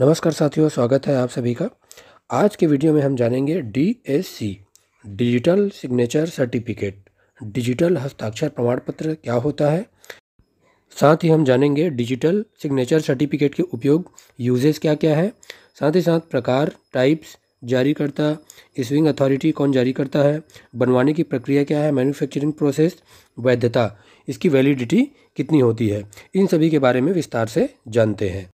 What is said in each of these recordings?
नमस्कार साथियों स्वागत है आप सभी का आज के वीडियो में हम जानेंगे D S C digital signature certificate digital हस्ताक्षर प्रमाण पत्र क्या होता है साथ ही हम जानेंगे डिजिटल सिग्नेचर सर्टिफिकेट के उपयोग यूजेस क्या क्या है साथ ही साथ प्रकार टाइप्स जारीकर्ता स्विंग अथॉरिटी कौन जारी करता है बनवाने की प्रक्रिया क्या है मैन्युफैक्चरिंग प्रोसेस वैधता इसकी वैलिडिटी कितनी होती है इन सभी के बारे में विस्तार से जानते हैं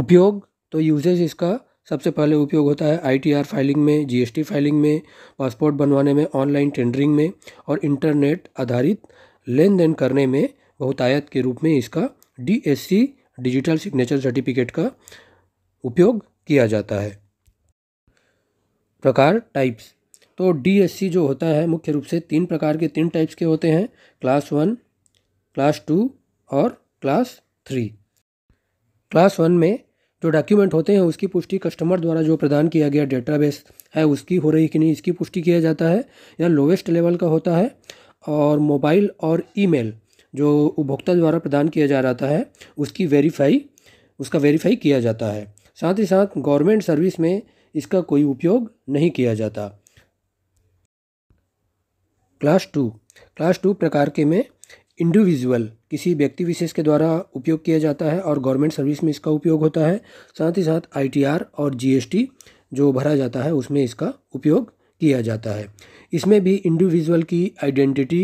उपयोग तो यूजेज इसका सबसे पहले उपयोग होता है आईटीआर फाइलिंग में जीएसटी फाइलिंग में पासपोर्ट बनवाने में ऑनलाइन टेंडरिंग में और इंटरनेट आधारित लेन देन करने में बहुतायत के रूप में इसका डीएससी डिजिटल सिग्नेचर सर्टिफिकेट का उपयोग किया जाता है प्रकार टाइप्स तो डीएससी जो होता है मुख्य रूप से तीन प्रकार के तीन टाइप्स के होते हैं क्लास वन क्लास टू और क्लास थ्री क्लास वन में जो डॉक्यूमेंट होते हैं उसकी पुष्टि कस्टमर द्वारा जो प्रदान किया गया डेटाबेस है उसकी हो रही कि नहीं इसकी पुष्टि किया जाता है या लोवेस्ट लेवल का होता है और मोबाइल और ईमेल जो उपभोक्ता द्वारा प्रदान किया जा रहा है उसकी वेरीफाई उसका वेरीफाई किया जाता है साथ ही साथ गवर्नमेंट सर्विस में इसका कोई उपयोग नहीं किया जाता क्लास टू क्लास टू प्रकार के में इंडिविजुअल किसी व्यक्ति विशेष के द्वारा उपयोग किया जाता है और गवर्नमेंट सर्विस में इसका उपयोग होता है साथ ही साथ आईटीआर और जीएसटी जो भरा जाता है उसमें इसका उपयोग किया जाता है इसमें भी इंडिविजुअल की आइडेंटिटी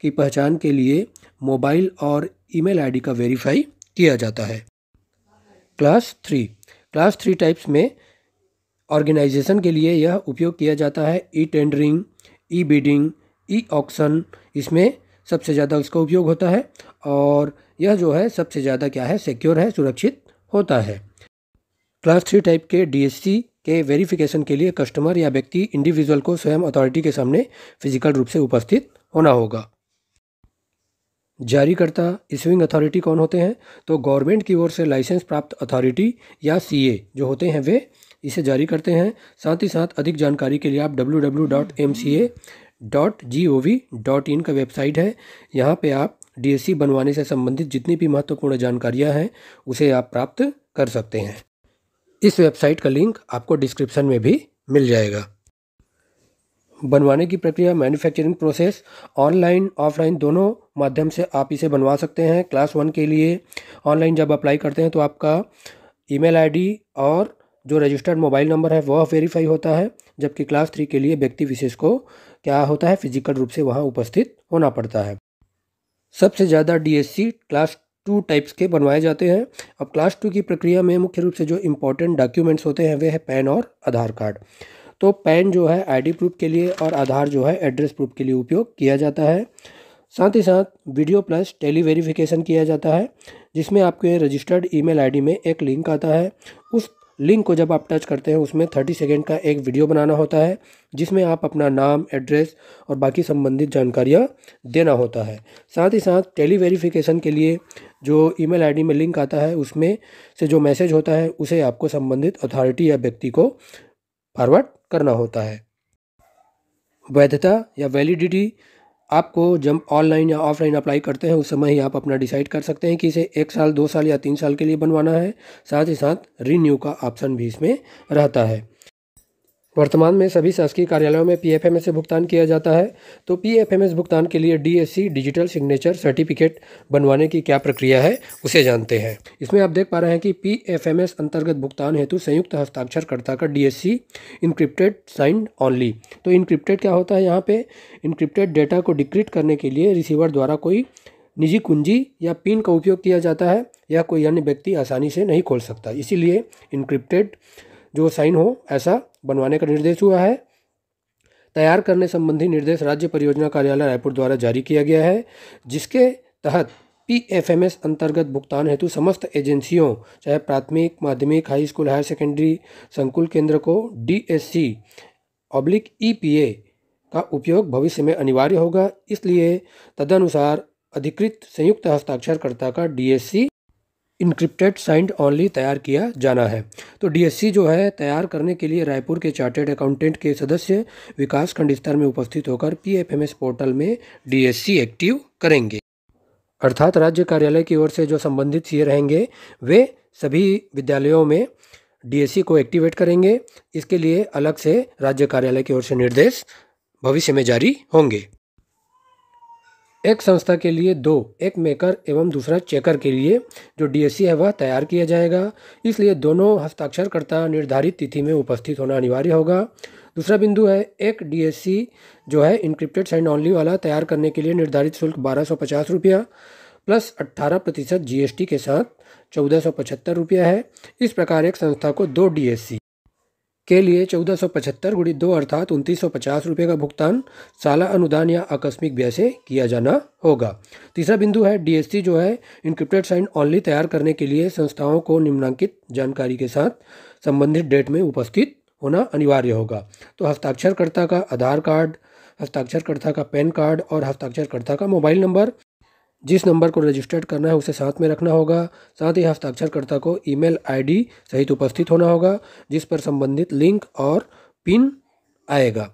की पहचान के लिए मोबाइल और ईमेल आईडी का वेरीफाई किया जाता है class three class three types में ऑर्गेनाइजेशन के लिए यह उपयोग किया जाता है e tendering e bidding e auction इसमें सबसे ज़्यादा उसका उपयोग होता है और यह जो है सबसे ज़्यादा क्या है सिक्योर है सुरक्षित होता है क्लास थ्री टाइप के डी के वेरिफिकेशन के लिए कस्टमर या व्यक्ति इंडिविजुअल को स्वयं अथॉरिटी के सामने फिजिकल रूप से उपस्थित होना होगा जारीकर्ता इशूइंग अथॉरिटी कौन होते हैं तो गवर्नमेंट की ओर से लाइसेंस प्राप्त अथॉरिटी या सीए जो होते हैं वे इसे जारी करते हैं साथ ही साथ अधिक जानकारी के लिए आप W dot G O V dot in का वेबसाइट है यहाँ पे आप डीएससी बनवाने से संबंधित जितनी भी महत्वपूर्ण जानकारियाँ हैं उसे आप प्राप्त कर सकते हैं इस वेबसाइट का लिंक आपको डिस्क्रिप्शन में भी मिल जाएगा बनवाने की प्रक्रिया मैन्युफैक्चरिंग प्रोसेस ऑनलाइन ऑफलाइन दोनों माध्यम से आप इसे बनवा सकते हैं क्लास वन के लिए ऑनलाइन जब अप्लाई करते हैं तो आपका ईमेल आईडी और जो रजिस्टर्ड मोबाइल नंबर है वह वेरीफाई होता है जबकि क्लास थ्री के लिए व्यक्ति विशेष को क्या होता है फिजिकल रूप से वहाँ उपस्थित होना पड़ता है सबसे ज़्यादा डी क्लास टू टाइप्स के बनवाए जाते हैं अब क्लास टू की प्रक्रिया में मुख्य रूप से जो इम्पोर्टेंट डॉक्यूमेंट्स होते हैं वे है पैन और आधार कार्ड तो पैन जो है आईडी प्रूफ के लिए और आधार जो है एड्रेस प्रूफ के लिए उपयोग किया जाता है साथ ही साथ वीडियो प्लस टेली वेरिफिकेशन किया जाता है जिसमें आपके रजिस्टर्ड ईमेल आईडी में एक लिंक आता है उस लिंक को जब आप टच करते हैं उसमें थर्टी सेकेंड का एक वीडियो बनाना होता है जिसमें आप अपना नाम एड्रेस और बाकी संबंधित जानकारियाँ देना होता है साथ ही साथ टेली वेरिफिकेशन के लिए जो ईमेल आईडी में लिंक आता है उसमें से जो मैसेज होता है उसे आपको संबंधित अथॉरिटी या व्यक्ति को फॉरवर्ड करना होता है वैधता या वैलिडिटी आपको जब ऑनलाइन या ऑफलाइन अप्लाई करते हैं उस समय ही आप अपना डिसाइड कर सकते हैं कि इसे एक साल दो साल या तीन साल के लिए बनवाना है साथ ही साथ रीन्यू का ऑप्शन भी इसमें रहता है वर्तमान में सभी शासकीय कार्यालयों में पीएफएमएस से भुगतान किया जाता है तो पीएफएमएस भुगतान के लिए डीएससी डिजिटल सिग्नेचर सर्टिफिकेट बनवाने की क्या प्रक्रिया है उसे जानते हैं इसमें आप देख पा रहे हैं कि पीएफएमएस अंतर्गत भुगतान हेतु संयुक्त हस्ताक्षरकर्ता का डीएससी इंक्रिप्टेड साइन ऑनली तो इंक्रिप्टेड क्या होता है यहाँ पर इंक्रिप्टेड डेटा को डिक्रिप्ट करने के लिए रिसीवर द्वारा कोई निजी कुंजी या पिन का उपयोग किया जाता है या कोई अन्य व्यक्ति आसानी से नहीं खोल सकता इसीलिए इंक्रिप्टेड जो साइन हो ऐसा बनवाने का निर्देश हुआ है तैयार करने संबंधी निर्देश राज्य परियोजना कार्यालय रायपुर द्वारा जारी किया गया है जिसके तहत पीएफएमएस अंतर्गत भुगतान हेतु समस्त एजेंसियों चाहे प्राथमिक माध्यमिक हाई स्कूल हायर सेकेंडरी संकुल केंद्र को डीएससी ऑब्लिक ईपीए e का उपयोग भविष्य में अनिवार्य होगा इसलिए तदनुसार अधिकृत संयुक्त हस्ताक्षरकर्ता का डीएससी इनक्रिप्टेड साइंड ऑनली तैयार किया जाना है तो डीएससी जो है तैयार करने के लिए रायपुर के चार्टेड अकाउंटेंट के सदस्य विकास खंड स्तर में उपस्थित होकर पीएफएमएस पोर्टल में डीएससी एक्टिव करेंगे अर्थात राज्य कार्यालय की ओर से जो संबंधित सीए रहेंगे वे सभी विद्यालयों में डीएससी को एक्टिवेट करेंगे इसके लिए अलग से राज्य कार्यालय की ओर से निर्देश भविष्य में जारी होंगे एक संस्था के लिए दो एक मेकर एवं दूसरा चेकर के लिए जो डीएससी है वह तैयार किया जाएगा इसलिए दोनों हस्ताक्षरकर्ता निर्धारित तिथि में उपस्थित होना अनिवार्य होगा दूसरा बिंदु है एक डीएससी जो है इनक्रिप्टेड साइन ऑनली वाला तैयार करने के लिए निर्धारित शुल्क बारह सौ पचास रुपया प्लस अट्ठारह प्रतिशत जीएसटी के साथ चौदह सौ पचहत्तर रुपया है इस प्रकार एक संस्था को दो डीएससी के लिए चौदह सौ पचहत्तर गुड़ी दो अर्थात उनतीस सौ पचास रुपये का भुगतान साला अनुदान या आकस्मिक व्यय से किया जाना होगा तीसरा बिंदु है डीएससी जो है इनक्रिप्टेड साइन ऑनली तैयार करने के लिए संस्थाओं को निम्नांकित जानकारी के साथ संबंधित डेट में उपस्थित होना अनिवार्य होगा तो हस्ताक्षरकर्ता का आधार कार्ड हस्ताक्षरकर्ता का पैन कार्ड और हस्ताक्षरकर्ता का मोबाइल नंबर जिस नंबर को रजिस्टर्ड करना है उसे साथ में रखना होगा साथ ही हस्ताक्षरकर्ता को ईमेल आईडी सहित उपस्थित होना होगा जिस पर संबंधित लिंक और पिन आएगा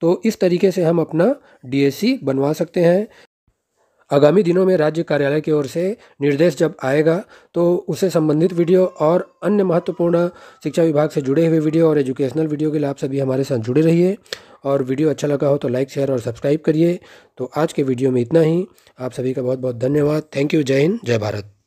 तो इस तरीके से हम अपना डीएससी बनवा सकते हैं आगामी दिनों में राज्य कार्यालय की ओर से निर्देश जब आएगा तो उसे संबंधित वीडियो और अन्य महत्वपूर्ण शिक्षा विभाग से जुड़े हुए वीडियो और एजुकेशनल वीडियो के लिए आप सभी हमारे साथ जुड़े रहिए और वीडियो अच्छा लगा हो तो लाइक शेयर और सब्सक्राइब करिए तो आज के वीडियो में इतना ही आप सभी का बहुत बहुत धन्यवाद थैंक यू जय हिंद जय भारत